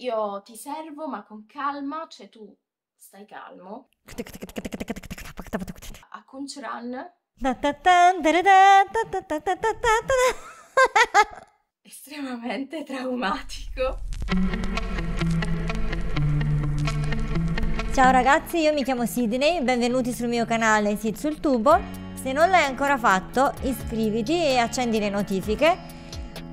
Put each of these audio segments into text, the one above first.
Io ti servo, ma con calma, cioè tu stai calmo. A Kunchran. Estremamente traumatico. Ciao ragazzi, io mi chiamo Sidney, benvenuti sul mio canale Sid sul tubo. Se non l'hai ancora fatto, iscriviti e accendi le notifiche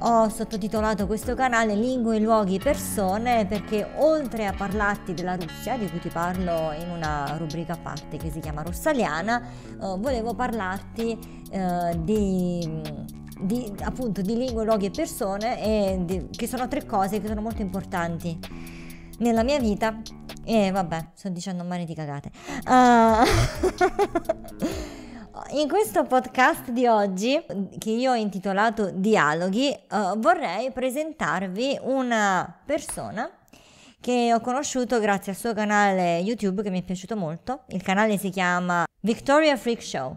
ho sottotitolato questo canale Lingue, Luoghi, Persone perché oltre a parlarti della Russia, di cui ti parlo in una rubrica a parte che si chiama Rossaliana, eh, volevo parlarti eh, di... Di, appunto di lingue, luoghi e persone, e di, che sono tre cose che sono molto importanti nella mia vita. E vabbè, sto dicendo mani di cagate. Uh, In questo podcast di oggi, che io ho intitolato Dialoghi, eh, vorrei presentarvi una persona che ho conosciuto grazie al suo canale YouTube che mi è piaciuto molto. Il canale si chiama Victoria Freak Show.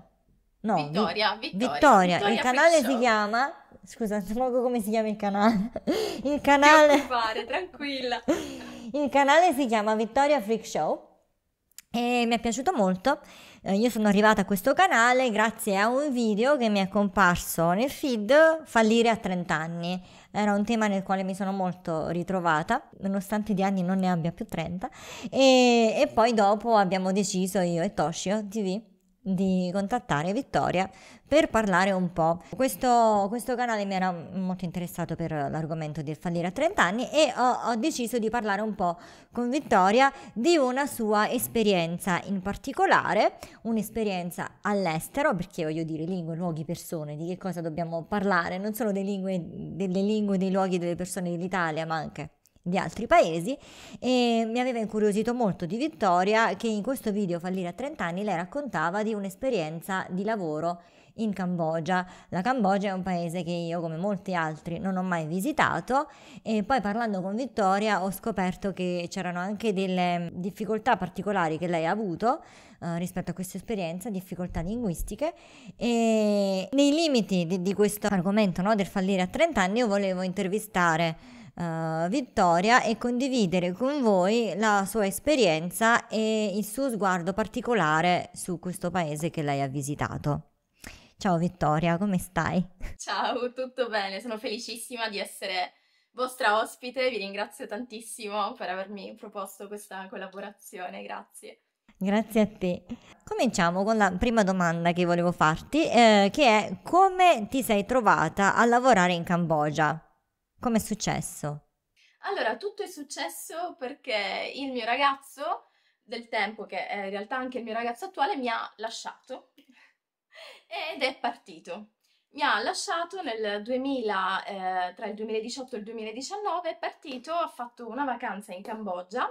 No, Vittoria, Vi- Vittoria, Vittoria. Vittoria Il canale si chiama Scusa, non so come si chiama il canale. Il canale fare, tranquilla. Il canale si chiama Vittoria Freak Show e mi è piaciuto molto eh, io sono arrivata a questo canale grazie a un video che mi è comparso nel feed fallire a 30 anni. Era un tema nel quale mi sono molto ritrovata, nonostante di anni non ne abbia più 30. E, e poi dopo abbiamo deciso io e Toshio TV di contattare Vittoria per parlare un po'. Questo, questo canale mi era molto interessato per l'argomento del fallire a 30 anni e ho, ho, deciso di parlare un po' con Vittoria di una sua esperienza in particolare, un'esperienza all'estero, perché voglio dire lingue, luoghi, persone, di che cosa dobbiamo parlare, non solo lingue, delle lingue, dei luoghi, delle persone dell'Italia, ma anche di altri paesi e mi aveva incuriosito molto di Vittoria che in questo video Fallire a 30 anni lei raccontava di un'esperienza di lavoro in Cambogia. La Cambogia è un paese che io come molti altri non ho mai visitato e poi parlando con Vittoria ho scoperto che c'erano anche delle difficoltà particolari che lei ha avuto eh, rispetto a questa esperienza, difficoltà linguistiche e nei limiti di, di questo argomento no, del fallire a 30 anni io volevo intervistare uh, Vittoria e condividere con voi la sua esperienza e il suo sguardo particolare su questo paese che lei ha visitato. Ciao Vittoria, come stai? Ciao, tutto bene, sono felicissima di essere vostra ospite, vi ringrazio tantissimo per avermi proposto questa collaborazione, grazie. Grazie a te. Cominciamo con la prima domanda che volevo farti, eh, che è come ti sei trovata a lavorare in Cambogia? Com'è successo? Allora, tutto è successo perché il mio ragazzo del tempo, che è in realtà anche il mio ragazzo attuale, mi ha lasciato ed è partito. Mi ha lasciato nel 2000, eh, tra il 2018 e il 2019, è partito, ha fatto una vacanza in Cambogia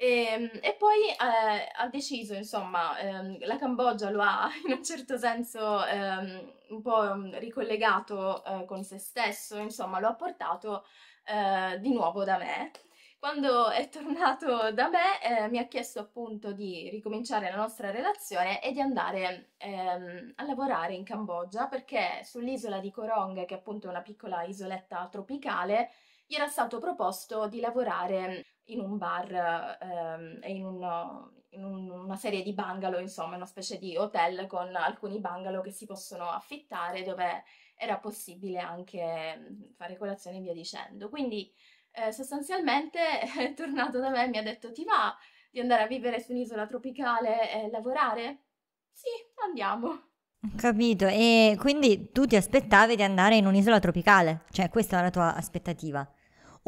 e, ehm, e poi eh, ha deciso, insomma, ehm, la Cambogia lo ha in un certo senso ehm, un po' mm, ricollegato eh, con se stesso, insomma, lo ha portato eh, di nuovo da me. Quando è tornato da me eh, mi ha chiesto appunto di ricominciare la nostra relazione e di andare ehm, a lavorare in Cambogia perché sull'isola di Korong, che è appunto una piccola isoletta tropicale, gli era stato proposto di lavorare in un bar ehm, e in, un, in un, una serie di bungalow, insomma, una specie di hotel con alcuni bungalow che si possono affittare dove era possibile anche mm, fare colazione e via dicendo. Quindi eh, sostanzialmente è tornato da me e mi ha detto ti va di andare a vivere su un'isola tropicale e lavorare? Sì, andiamo. Capito, e quindi tu ti aspettavi di andare in un'isola tropicale, cioè questa era la tua aspettativa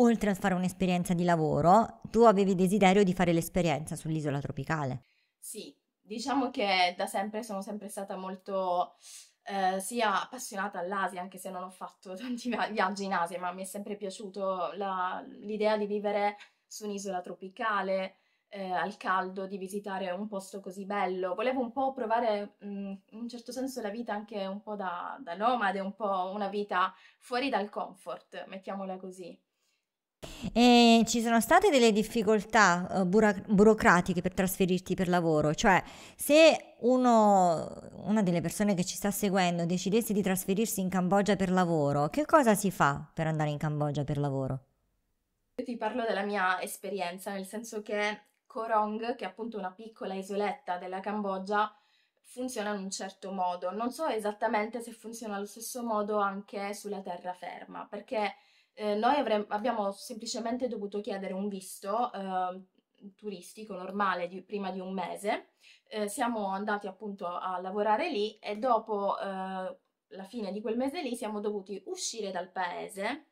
oltre a fare un'esperienza di lavoro, tu avevi desiderio di fare l'esperienza sull'isola tropicale. Sì, diciamo che da sempre sono sempre stata molto eh, sia appassionata all'Asia, anche se non ho fatto tanti viaggi in Asia, ma mi è sempre piaciuto la, l'idea di vivere su un'isola tropicale, eh, al caldo, di visitare un posto così bello. Volevo un po' provare mh, mm, in un certo senso la vita anche un po' da, da nomade, un po' una vita fuori dal comfort, mettiamola così. E ci sono state delle difficoltà uh, eh, buro- burocratiche per trasferirti per lavoro, cioè se uno, una delle persone che ci sta seguendo decidesse di trasferirsi in Cambogia per lavoro, che cosa si fa per andare in Cambogia per lavoro? Io ti parlo della mia esperienza, nel senso che Korong, che è appunto una piccola isoletta della Cambogia, funziona in un certo modo. Non so esattamente se funziona allo stesso modo anche sulla terraferma, perché eh, noi avremmo, abbiamo semplicemente dovuto chiedere un visto eh, turistico normale di, prima di un mese, eh, siamo andati appunto a lavorare lì e dopo eh, la fine di quel mese lì siamo dovuti uscire dal paese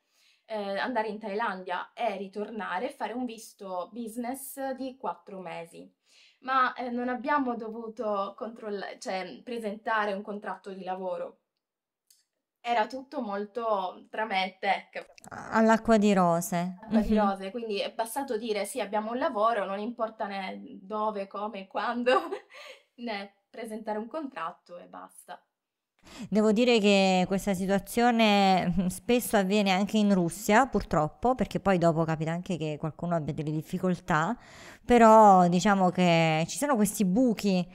eh, andare in Thailandia e ritornare e fare un visto business di quattro mesi. Ma eh, non abbiamo dovuto cioè, presentare un contratto di lavoro era tutto molto tra me e tech. All'acqua di rose. All'acqua mm-hmm. di mhm. rose, quindi è passato dire sì, abbiamo un lavoro, non importa né dove, come, quando, né presentare un contratto e basta. Devo dire che questa situazione mm, spesso avviene anche in Russia, purtroppo, perché poi dopo capita anche che qualcuno abbia delle difficoltà, però diciamo che ci sono questi buchi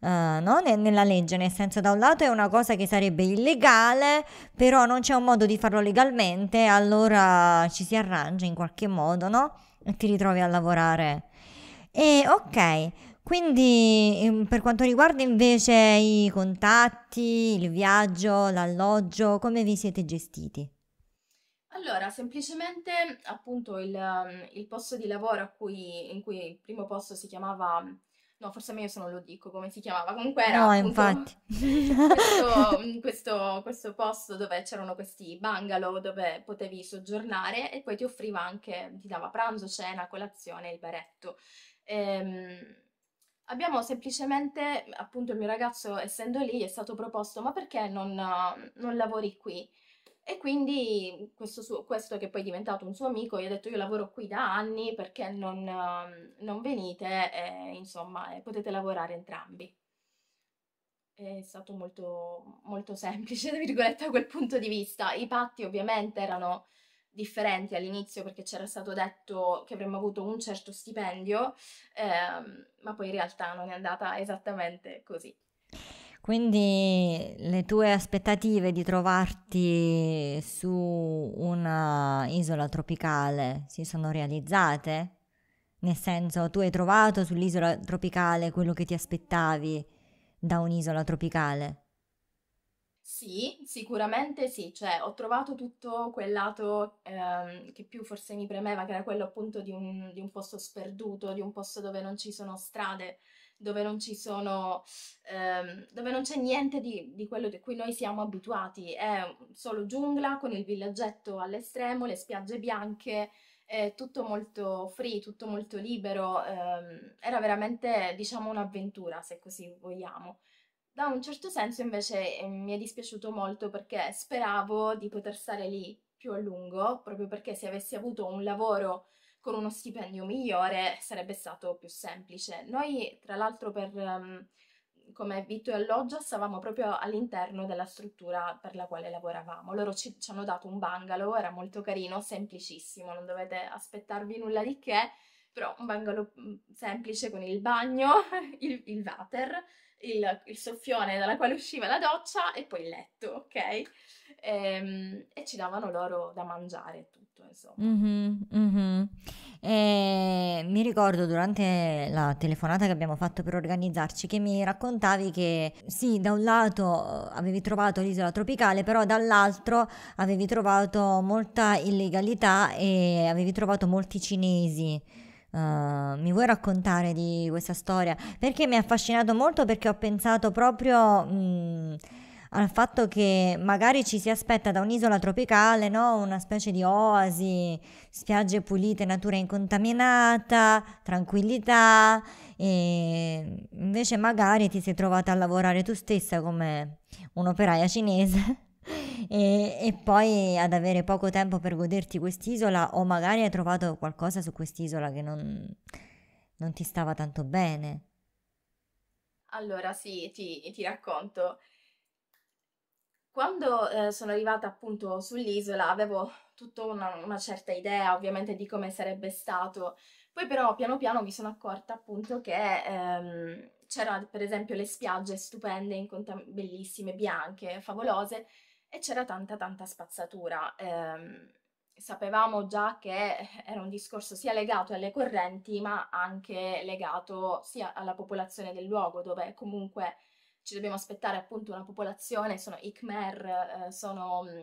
uh, no? N- nella legge, nel senso da un lato è una cosa che sarebbe illegale, però non c'è un modo di farlo legalmente, allora ci si arrangia in qualche modo, no? E ti ritrovi a lavorare. E ok, quindi ehm, per quanto riguarda invece i contatti, il viaggio, l'alloggio, come vi siete gestiti? Allora, semplicemente appunto il, il posto di lavoro cui, in cui il primo posto si chiamava No, forse meglio se non lo dico come si chiamava. Comunque era no, infatti. Questo, questo, questo, posto dove c'erano questi bungalow dove potevi soggiornare e poi ti offriva anche, ti dava pranzo, cena, colazione, il baretto. Ehm, abbiamo semplicemente, appunto il mio ragazzo essendo lì, è stato proposto ma perché non, non lavori qui? E quindi questo, suo, questo, che poi è diventato un suo amico gli ha detto io lavoro qui da anni perché non, ehm, non venite, e, insomma potete lavorare entrambi. È stato molto, molto semplice, da quel punto di vista. I patti ovviamente erano differenti all'inizio perché c'era stato detto che avremmo avuto un certo stipendio, ehm, ma poi in realtà non è andata esattamente così. Quindi le tue aspettative di trovarti su un'isola tropicale si sono realizzate? Nel senso, tu hai trovato sull'isola tropicale quello che ti aspettavi da un'isola tropicale? Sì, sicuramente sì, cioè ho trovato tutto quel lato ehm, che più forse mi premeva, che era quello appunto di un, di un posto sperduto, di un posto dove non ci sono strade, dove non ci sono, ehm, dove non c'è niente di, di quello di cui noi siamo abituati, è solo giungla con il villaggetto all'estremo, le spiagge bianche, tutto molto free, tutto molto libero, ehm, era veramente diciamo un'avventura se così vogliamo. Da un certo senso invece eh, mi è dispiaciuto molto perché speravo di poter stare lì più a lungo, proprio perché se avessi avuto un lavoro con uno stipendio migliore sarebbe stato più semplice. Noi, tra l'altro, per um, come vitto e alloggio stavamo proprio all'interno della struttura per la quale lavoravamo. Loro ci, ci hanno dato un bungalow, era molto carino, semplicissimo, non dovete aspettarvi nulla di che, però un bungalow mm, semplice con il bagno, il, il water il, il, soffione dalla quale usciva la doccia e poi il letto, ok? E, ehm, e ci davano loro da mangiare tutto, insomma. Mm-hmm, mm-hmm. E, eh, mi ricordo durante la telefonata che abbiamo fatto per organizzarci che mi raccontavi che sì, da un lato eh, avevi trovato l'isola tropicale, però dall'altro avevi trovato molta illegalità e avevi trovato molti cinesi. Uh, mi vuoi raccontare di questa storia? Perché mi ha affascinato molto perché ho pensato proprio mh, mhmm, al fatto che magari ci si aspetta da un'isola tropicale, no? una specie di oasi, spiagge pulite, natura incontaminata, tranquillità e invece magari ti sei trovata a lavorare tu stessa come un'operaia cinese e, e poi ad avere poco tempo per goderti quest'isola o magari hai trovato qualcosa su quest'isola che non, non ti stava tanto bene. Allora, sì, ti, ti racconto. Quando eh, sono arrivata appunto sull'isola avevo tutta una, una, certa idea ovviamente di come sarebbe stato, poi però piano piano mi sono accorta appunto che ehm, c'erano per esempio le spiagge stupende, bellissime, bianche, favolose, e c'era tanta tanta spazzatura. Eh, sapevamo già che era un discorso sia legato alle correnti ma anche legato sia alla popolazione del luogo dove comunque ci dobbiamo aspettare appunto una popolazione, sono i Khmer, eh, sono mm,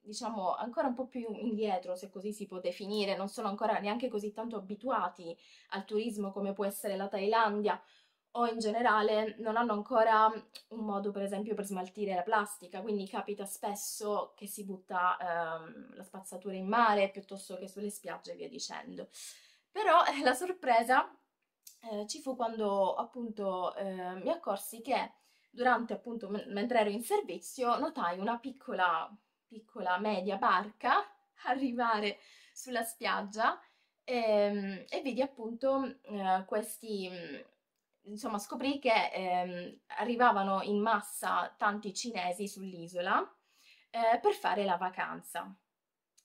diciamo ancora un po' più indietro se così si può definire, non sono ancora neanche così tanto abituati al turismo come può essere la Thailandia o in generale non hanno ancora un modo per esempio per smaltire la plastica, quindi capita spesso che si butta ehm, la spazzatura in mare piuttosto che sulle spiagge e via dicendo. Però eh, la sorpresa eh, ci fu quando appunto eh, mi accorsi che durante appunto mentre ero in servizio notai una piccola, piccola media barca arrivare sulla spiaggia e, ehm, e vidi appunto eh, questi insomma scoprì che ehm, arrivavano in massa tanti cinesi sull'isola eh, per fare la vacanza.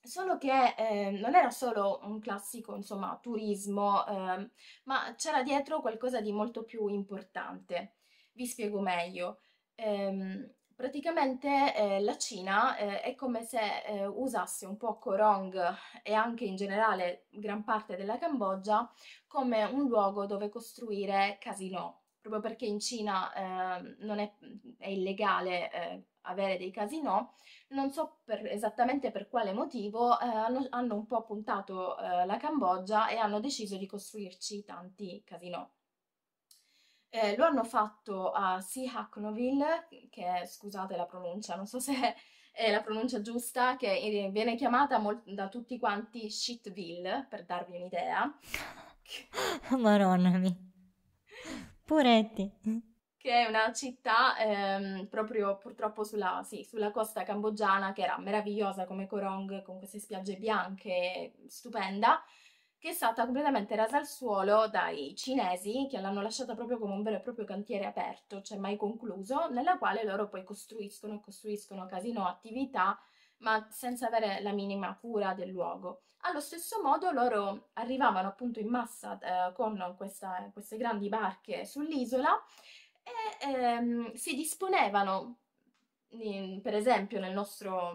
Solo che eh, non era solo un classico, insomma, turismo, eh, ma c'era dietro qualcosa di molto più importante. Vi spiego meglio. Ehm, Praticamente eh, la Cina eh, è come se eh, usasse un po' Korong e anche in generale gran parte della Cambogia come un luogo dove costruire casino, proprio perché in Cina ehm, non è, è illegale eh, avere dei casino, non so per, esattamente per quale motivo eh, hanno, hanno, un po' puntato eh, la Cambogia e hanno deciso di costruirci tanti casino. Eh, lo hanno fatto a Sihaknoville, che scusate la pronuncia, non so se è la pronuncia giusta, che viene chiamata mol- da tutti quanti Shitville, per darvi un'idea. Maronami. Puretti che è una città ehm, proprio purtroppo sulla, sì, sulla, costa cambogiana che era meravigliosa come Korong con queste spiagge bianche, stupenda, che è stata completamente rasa al suolo dai cinesi che l'hanno lasciata proprio come un vero e proprio cantiere aperto, cioè mai concluso, nella quale loro poi costruiscono e costruiscono casino attività ma senza avere la minima cura del luogo. Allo stesso modo loro arrivavano appunto in massa eh, con questa, queste grandi barche sull'isola e ehm, si disponevano, in, per esempio nel nostro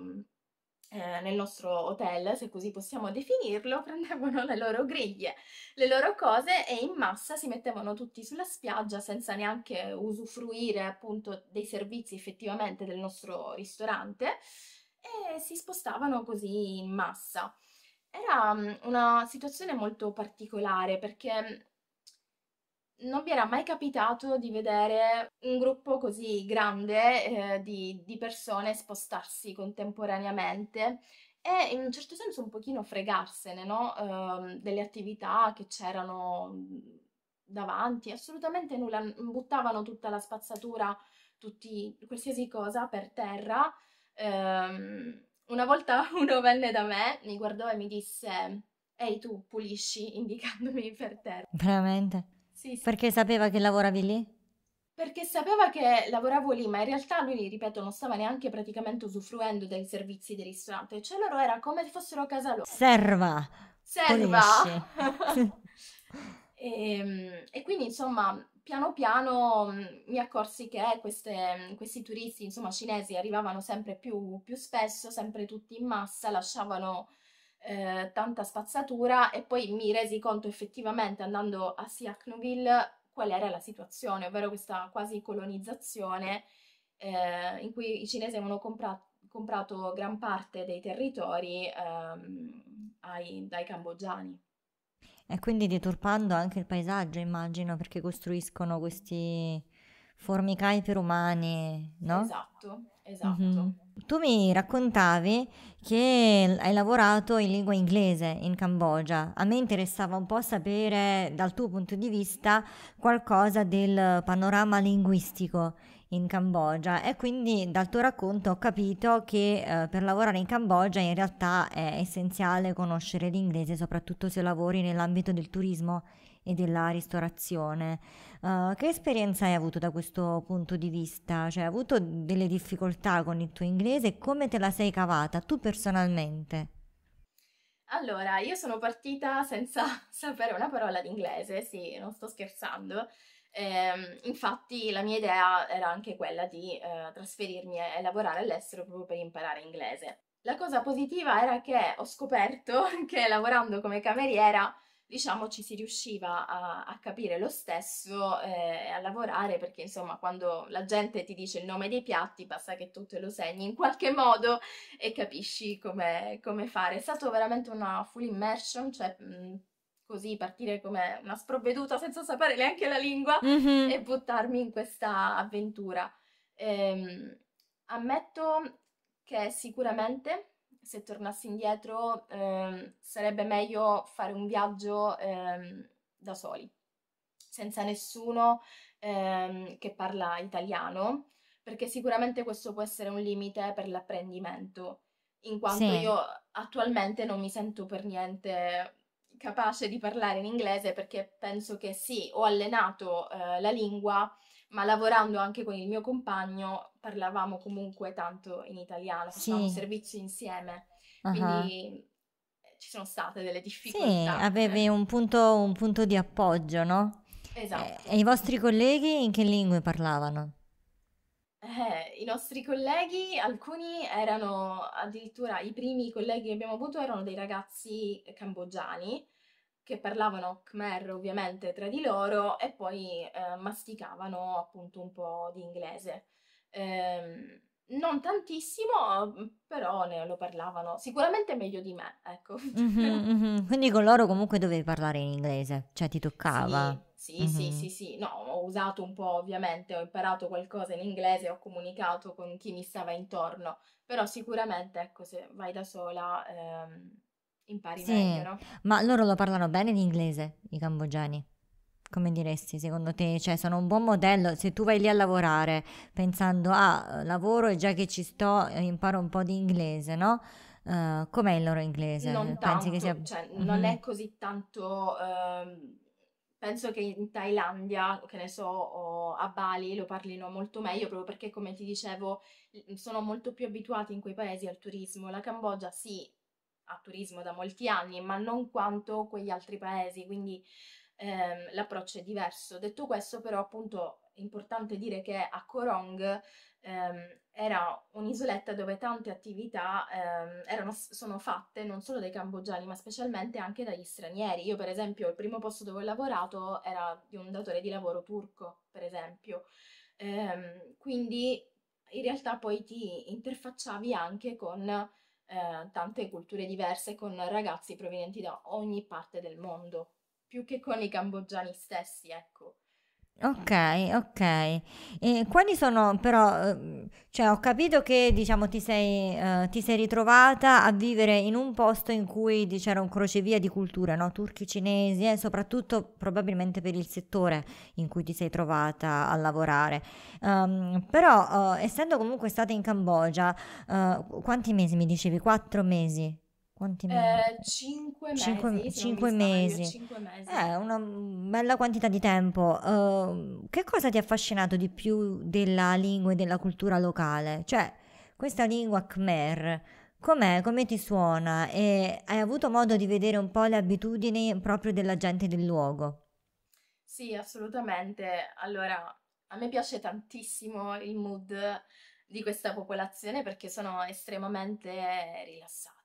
eh, nel nostro hotel, se così possiamo definirlo, prendevano le loro griglie, le loro cose e in massa si mettevano tutti sulla spiaggia senza neanche usufruire appunto dei servizi effettivamente del nostro ristorante e si spostavano così in massa. Era mm, una situazione molto particolare perché mm, non mi era mai capitato di vedere un gruppo così grande eh, di, di, persone spostarsi contemporaneamente e in un certo senso un pochino fregarsene, no? eh, delle attività che c'erano davanti, assolutamente nulla, buttavano tutta la spazzatura, tutti, qualsiasi cosa per terra. Eh, una volta uno venne da me, mi guardò e mi disse... Ehi tu, pulisci indicandomi per terra. Veramente? sì, Perché sapeva che lavoravi lì? Perché sapeva che lavoravo lì, ma in realtà lui, ripeto, non stava neanche praticamente usufruendo dei servizi del ristorante, cioè loro era come se fossero a casa loro. Serva! Serva! e, ehm, e, quindi, insomma, piano piano mm, mi accorsi che queste, mm, questi turisti, insomma, cinesi arrivavano sempre più, più spesso, sempre tutti in massa, lasciavano eh, tanta spazzatura e poi mi resi conto effettivamente andando a Siaknoville qual era la situazione, ovvero questa quasi colonizzazione eh, in cui i cinesi avevano compra- comprato gran parte dei territori ehm, ai, dai cambogiani. E quindi deturpando anche il paesaggio, immagino, perché costruiscono questi, formicai per umani, no? Esatto, esatto. Mm-hmm. Tu mi raccontavi che hai lavorato in lingua inglese in Cambogia. A me interessava un po' sapere dal tuo punto di vista qualcosa del panorama linguistico in Cambogia e quindi dal tuo racconto ho capito che eh, per lavorare in Cambogia in realtà è essenziale conoscere l'inglese soprattutto se lavori nell'ambito del turismo e della ristorazione. Uh, che esperienza hai avuto da questo punto di vista? Cioè, hai avuto delle difficoltà con il tuo inglese come te la sei cavata tu personalmente? Allora, io sono partita senza sapere una parola d'inglese, sì, non sto scherzando. Eh, infatti la mia idea era anche quella di eh, trasferirmi e lavorare all'estero proprio per imparare inglese. La cosa positiva era che ho scoperto che lavorando come cameriera diciamo ci si riusciva a, a capire lo stesso eh, e eh, a lavorare perché insomma quando la gente ti dice il nome dei piatti basta che tu te lo segni in qualche modo e capisci come com fare. È stata veramente una full immersion, cioè mh, mm, così partire come una sprovveduta senza sapere neanche la lingua mm-hmm. e buttarmi in questa avventura. Ehm, ammetto che sicuramente se tornassi indietro ehm, sarebbe meglio fare un viaggio ehm, da soli, senza nessuno ehm, che parla italiano, perché sicuramente questo può essere un limite per l'apprendimento, in quanto sì. io attualmente non mi sento per niente capace di parlare in inglese perché penso che sì, ho allenato eh, la lingua, ma lavorando anche con il mio compagno parlavamo comunque tanto in italiano, facevamo sì. servizio insieme, uh-huh. quindi ci sono state delle difficoltà. Sì, avevi eh. un punto, un punto di appoggio, no? Esatto. Eh, e i vostri colleghi in che lingue parlavano? Eh, I nostri colleghi, alcuni erano addirittura i primi colleghi che abbiamo avuto erano dei ragazzi cambogiani che parlavano Khmer ovviamente tra di loro e poi eh, masticavano appunto un po' di inglese. Eh, non tantissimo, però ne lo parlavano sicuramente meglio di me, ecco. Mm-hmm, mm-hmm. Quindi con loro comunque dovevi parlare in inglese, cioè ti toccava. Sì, sì, mm-hmm. sì, mhm. sì, sì, no, ho usato un po' ovviamente, ho imparato qualcosa in inglese, ho comunicato con chi mi stava intorno, però sicuramente, ecco, se vai da sola... Ehm impari sì, meglio, no? Ma loro lo parlano bene l'inglese, in i cambogiani? Come diresti, secondo te? Cioè, sono un buon modello. Se tu vai lì a lavorare pensando, ah, lavoro e già che ci sto eh, imparo un po' di inglese, no? Uh, com'è il loro inglese? Non Pensi tanto, sia... cioè, mm-hmm. non è così tanto... Um, penso che in Thailandia, che ne so, o a Bali lo parlino molto meglio, proprio perché, come ti dicevo, sono molto più abituati in quei paesi al turismo. La Cambogia sì, a turismo da molti anni, ma non quanto quegli altri paesi, quindi ehm, l'approccio è diverso. Detto questo, però, appunto, è importante dire che a Korong ehm, era un'isoletta dove tante attività ehm, erano, sono fatte non solo dai cambogiani, ma specialmente anche dagli stranieri. Io, per esempio, il primo posto dove ho lavorato era di un datore di lavoro turco, per esempio. Ehm, quindi in realtà poi ti interfacciavi anche con eh, tante culture diverse con ragazzi provenienti da ogni parte del mondo, più che con i cambogiani stessi, ecco. Ok, ok. E quali sono però, ehm, cioè ho capito che diciamo ti sei ehm, ti sei ritrovata a vivere in un posto in cui c'era un crocevia di culture, no, turchi, cinesi e eh, soprattutto probabilmente per il settore in cui ti sei trovata a lavorare. Uhm, però, uhm, essendo comunque stata in Cambogia, uhm, quanti mesi mi dicevi? Quattro mesi? Quanti eh, mesi? Cinque, eh, mesi. 5, 5 mesi. mesi. È eh, una bella quantità di tempo. Uh, che cosa ti ha affascinato di più della lingua e della cultura locale? Cioè, questa lingua Khmer, com'è? Come ti suona? E hai avuto modo di vedere un po' le abitudini proprio della gente del luogo? Sì, assolutamente. Allora, a me piace tantissimo il mood di questa popolazione perché sono estremamente rilassata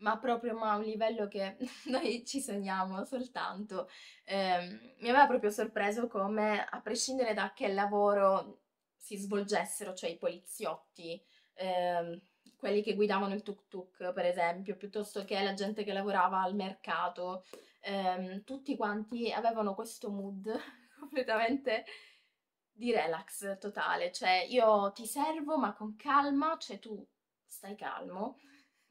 ma proprio ma a un livello che noi ci sogniamo soltanto. Eh, mi aveva proprio sorpreso come, a prescindere da che lavoro si svolgessero, cioè i poliziotti, eh, quelli che guidavano il tuk-tuk, per esempio, piuttosto che la gente che lavorava al mercato, ehm, tutti quanti avevano questo mood completamente di relax totale, cioè io ti servo ma con calma, cioè tu stai calmo,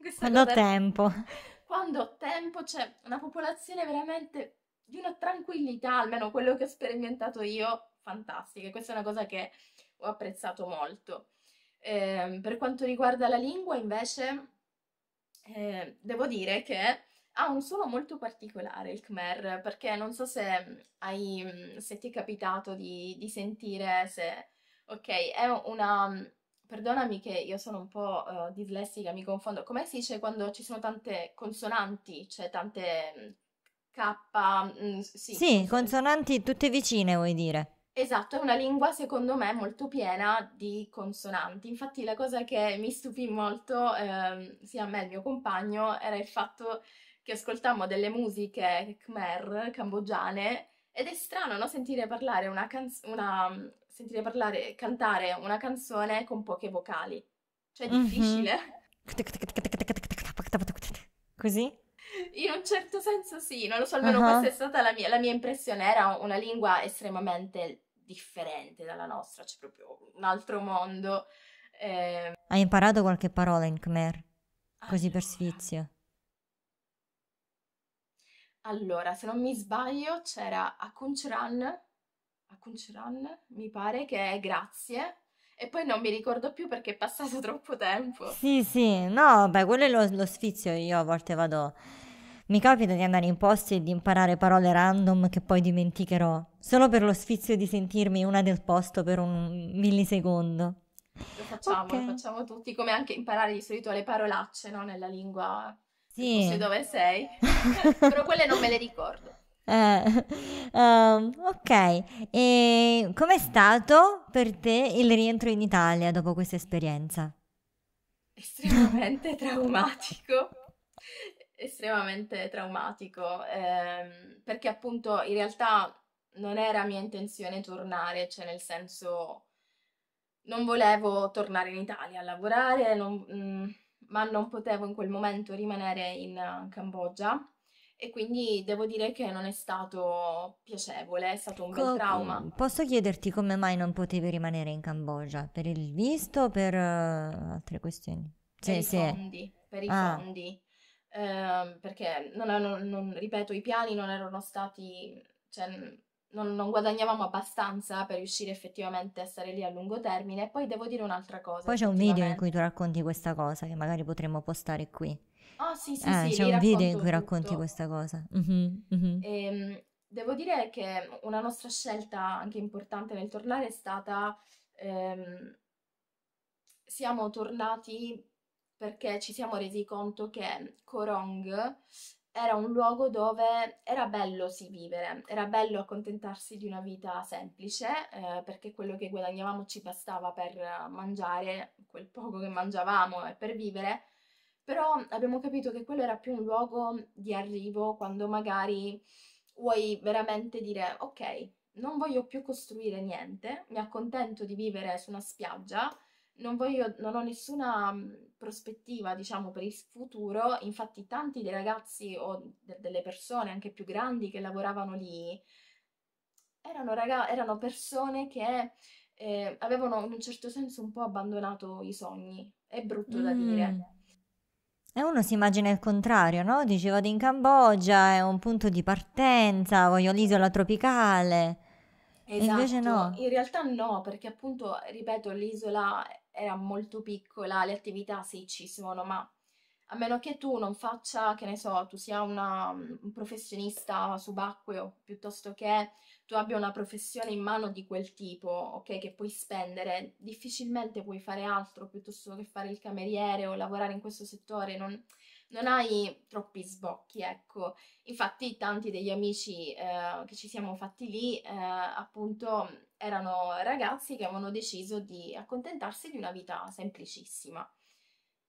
Questa quando ho tempo. Quando ho tempo c'è cioè, una popolazione veramente di una tranquillità, almeno quello che ho sperimentato io, fantastica. Questa è una cosa che ho apprezzato molto. Eh, per quanto riguarda la lingua, invece, eh, devo dire che ha un suono molto particolare il Khmer, perché non so se, mm, hai, mm, se ti è capitato di, di sentire se... Ok, è una, mm, Perdonami che io sono un po' uh, dislessica, mi confondo. Come si dice quando ci sono tante consonanti, cioè tante mm, K? Mh, mm, sì, sì consonanti tutte vicine vuoi dire. Esatto, è una lingua secondo me molto piena di consonanti. Infatti la cosa che mi stupì molto, eh, sia a me che al mio compagno, era il fatto che ascoltammo delle musiche khmer, cambogiane, ed è strano no? sentire parlare una, canz- una, mm, sentire parlare, cantare una canzone con poche vocali. Cioè è mm-hmm. difficile. Mm-hmm. Così? In un certo senso sì, non lo so, almeno uh-huh. questa è stata la mia, la mia impressione, era una lingua estremamente differente dalla nostra, c'è cioè proprio un altro mondo. Eh... Hai imparato qualche parola in Khmer? Così allora. per sfizio. Allora, se non mi sbaglio, c'era Akunchran, a Kuncheran, mi pare che è grazie. E poi non mi ricordo più perché è passato troppo tempo. Sì, sì, no, beh, quello è lo, lo sfizio, io a volte vado... Mi capita di andare in posti e di imparare parole random che poi dimenticherò, solo per lo sfizio di sentirmi una del posto per un millisecondo. Lo facciamo, okay. lo facciamo tutti, come anche imparare di solito le parolacce, no? Nella lingua sì. dove sei. Però quelle non me le ricordo um, ok, e com'è stato per te il rientro in Italia dopo questa esperienza? Estremamente traumatico, estremamente traumatico, ehm, perché appunto in realtà non era mia intenzione tornare, cioè nel senso non volevo tornare in Italia a lavorare, non, mh, mm, ma non potevo in quel momento rimanere in eh, Cambogia e quindi devo dire che non è stato piacevole, è stato un Co- bel trauma. Posso chiederti come mai non potevi rimanere in Cambogia? Per il visto o per uh, altre questioni? Per, i, sì. Fondi, per ah. i fondi, eh, perché non, non, non, ripeto, i piani non erano stati... Cioè, non, non, guadagnavamo abbastanza per riuscire effettivamente a stare lì a lungo termine. E poi devo dire un'altra cosa. Poi c'è un video in cui tu racconti questa cosa che magari potremmo postare qui. Oh sì, sì, eh, sì. C'è un video in cui racconti questa cosa. Mm-hmm, mm-hmm. Ehm, e, devo dire che una nostra scelta anche importante nel tornare è stata... Ehm, siamo tornati perché ci siamo resi conto che Korong era un luogo dove era bello sì vivere, era bello accontentarsi di una vita semplice, eh, perché quello che guadagnavamo ci bastava per mangiare quel poco che mangiavamo e per vivere, però abbiamo capito che quello era più un luogo di arrivo quando magari vuoi veramente dire ok, non voglio più costruire niente, mi accontento di vivere su una spiaggia, non, voglio, non ho nessuna mhmm, prospettiva, diciamo, per il futuro. Infatti, tanti dei ragazzi o de- delle persone anche più grandi che lavoravano lì erano, raga- erano persone che eh, avevano in un certo senso un po' abbandonato i sogni. È brutto mm. da dire. Mm. E uno si immagina il contrario, no? Dice vado in Cambogia, è un punto di partenza, voglio l'isola tropicale. Esatto, e invece esatto, no. In realtà no, perché appunto, ripeto, l'isola era molto piccola, le attività sì ci sono, ma a meno che tu non faccia, che ne so, tu sia una, un professionista subacqueo piuttosto che tu abbia una professione in mano di quel tipo, ok, che puoi spendere, difficilmente puoi fare altro piuttosto che fare il cameriere o lavorare in questo settore, non, non hai troppi sbocchi, ecco. Infatti tanti degli amici eh, che ci siamo fatti lì, eh, appunto, erano ragazzi che avevano deciso di accontentarsi di una vita semplicissima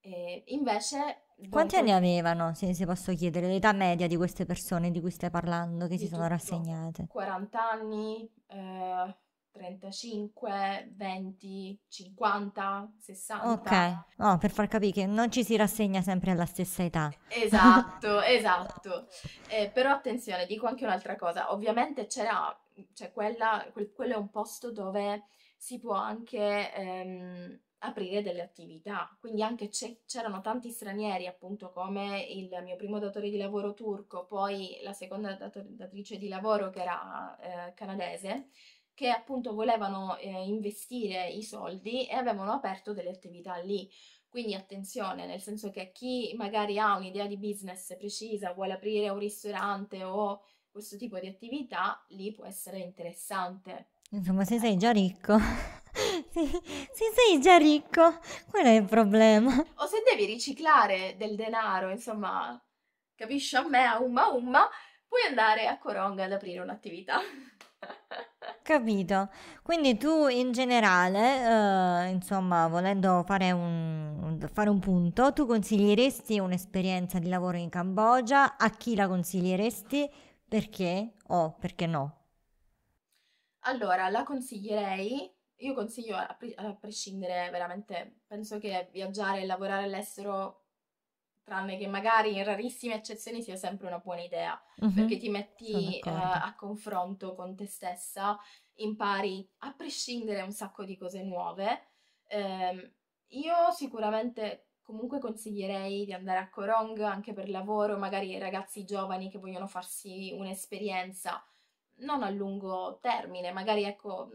e invece... Boh, Quanti anni boh. avevano, se, se, posso chiedere, l'età media di queste persone di cui stai parlando, che si tutto. sono rassegnate? 40 anni, eh, 35, 20, 50, 60. Ok, no, per far capire che non ci si rassegna sempre alla stessa età. Esatto, esatto. Eh, però attenzione, dico anche un'altra cosa. Ovviamente c'era, cioè quella, quel, quello è un posto dove si può anche ehm, aprire delle attività, quindi anche c'erano tanti stranieri, appunto come il mio primo datore di lavoro turco, poi la seconda datrice di lavoro che era eh, canadese, che appunto volevano eh, investire i soldi e avevano aperto delle attività lì. Quindi attenzione, nel senso che chi magari ha un'idea di business precisa, vuole aprire un ristorante o questo tipo di attività, lì può essere interessante. Insomma, se sei ecco. già ricco. Sì, sei già ricco, Qual è il problema. O se devi riciclare del denaro, insomma, capisci a me, a umma umma, puoi andare a Coronga ad aprire un'attività. Capito. Quindi tu in generale, eh, insomma, volendo fare un, fare un, punto, tu consiglieresti un'esperienza di lavoro in Cambogia? A chi la consiglieresti? Perché o oh, perché no? Allora, la consiglierei io consiglio a, a prescindere veramente, penso che viaggiare e lavorare all'estero, tranne che magari in rarissime eccezioni, sia sempre una buona idea, mm-hmm. perché ti metti uh, a confronto con te stessa, impari a prescindere un sacco di cose nuove. Eh, io sicuramente comunque consiglierei di andare a Korong anche per lavoro, magari ragazzi giovani che vogliono farsi un'esperienza non a lungo termine, magari ecco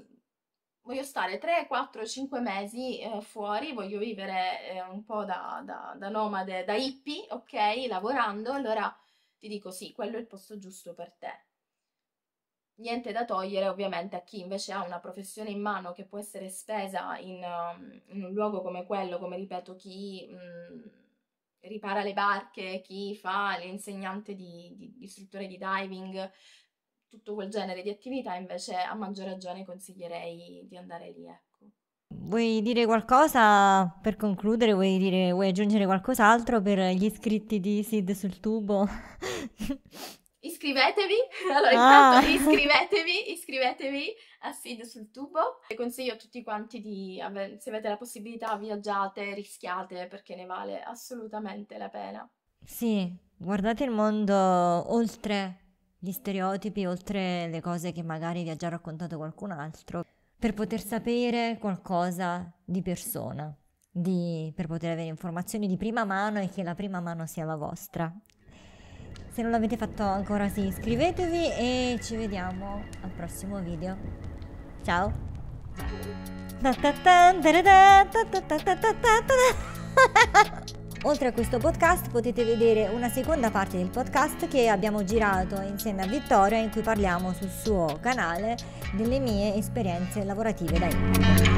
voglio stare 3, 4, 5 mesi eh, fuori, voglio vivere eh, un po' da, da, da, nomade, da hippie, ok? Lavorando, allora ti dico sì, quello è il posto giusto per te. Niente da togliere ovviamente a chi invece ha una professione in mano che può essere spesa in, um, in un luogo come quello, come ripeto, chi mh, mm, ripara le barche, chi fa l'insegnante di, di, di istruttore di diving, tutto quel genere di attività, invece a maggior ragione consiglierei di andare lì. Ecco. Vuoi dire qualcosa per concludere? Vuoi, dire, vuoi aggiungere qualcos'altro per gli iscritti di SID sul tubo? iscrivetevi, allora ah. intanto iscrivetevi, iscrivetevi a SID sul tubo. E consiglio a tutti quanti di, se avete la possibilità, viaggiate, rischiate perché ne vale assolutamente la pena. Sì, guardate il mondo oltre gli stereotipi oltre le cose che magari vi ha già raccontato qualcun altro, per poter sapere qualcosa di persona, di, per poter avere informazioni di prima mano e che la prima mano sia la vostra. Se non l'avete fatto ancora sì, iscrivetevi e ci vediamo al prossimo video. Ciao! Ha ha ha! Oltre a questo podcast potete vedere una seconda parte del podcast che abbiamo girato insieme a Vittoria in cui parliamo sul suo canale delle mie esperienze lavorative da India.